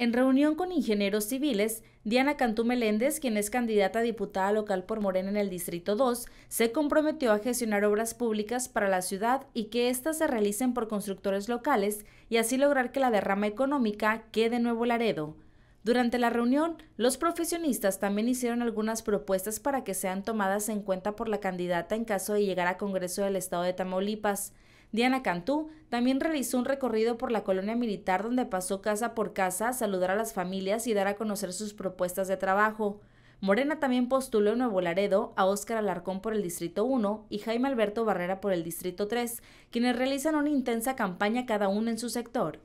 En reunión con ingenieros civiles, Diana Cantú Meléndez, quien es candidata a diputada local por Morena en el Distrito 2, se comprometió a gestionar obras públicas para la ciudad y que éstas se realicen por constructores locales y así lograr que la derrama económica quede Nuevo Laredo. Durante la reunión, los profesionistas también hicieron algunas propuestas para que sean tomadas en cuenta por la candidata en caso de llegar a Congreso del Estado de Tamaulipas. Diana Cantú también realizó un recorrido por la colonia militar donde pasó casa por casa a saludar a las familias y dar a conocer sus propuestas de trabajo. Morena también postuló en Nuevo Laredo a Óscar Alarcón por el Distrito 1 y Jaime Alberto Barrera por el Distrito 3, quienes realizan una intensa campaña cada uno en su sector.